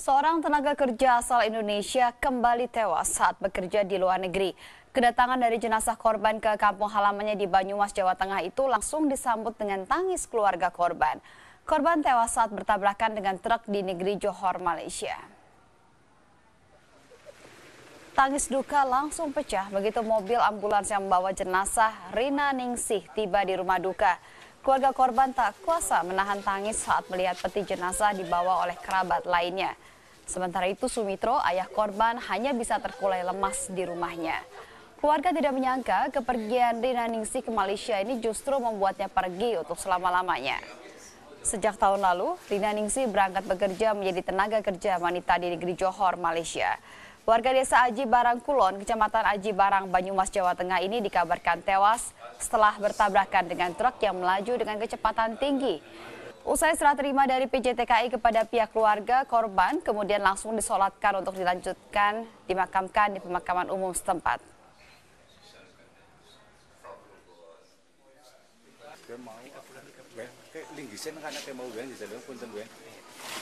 Seorang tenaga kerja asal Indonesia kembali tewas saat bekerja di luar negeri. Kedatangan dari jenazah korban ke kampung halamannya di Banyumas, Jawa Tengah itu langsung disambut dengan tangis keluarga korban. Korban tewas saat bertabrakan dengan truk di negeri Johor, Malaysia. Tangis duka langsung pecah begitu mobil ambulans yang membawa jenazah Rina Ningsih tiba di rumah duka. Keluarga korban tak kuasa menahan tangis saat melihat peti jenazah dibawa oleh kerabat lainnya. Sementara itu Sumitro, ayah korban, hanya bisa terkulai lemas di rumahnya. Keluarga tidak menyangka kepergian Rina Ningsi ke Malaysia ini justru membuatnya pergi untuk selama-lamanya. Sejak tahun lalu, Rina Ningsi berangkat bekerja menjadi tenaga kerja wanita di negeri Johor, Malaysia. Warga desa Aji Barang Kulon, Kecamatan Aji Barang, Banyumas, Jawa Tengah ini dikabarkan tewas setelah bertabrakan dengan truk yang melaju dengan kecepatan tinggi. Usai serah terima dari PJTKI kepada pihak keluarga korban, kemudian langsung disolatkan untuk dilanjutkan dimakamkan di pemakaman umum setempat. Kayak kayak kayak mau gue, jadi pun tunggu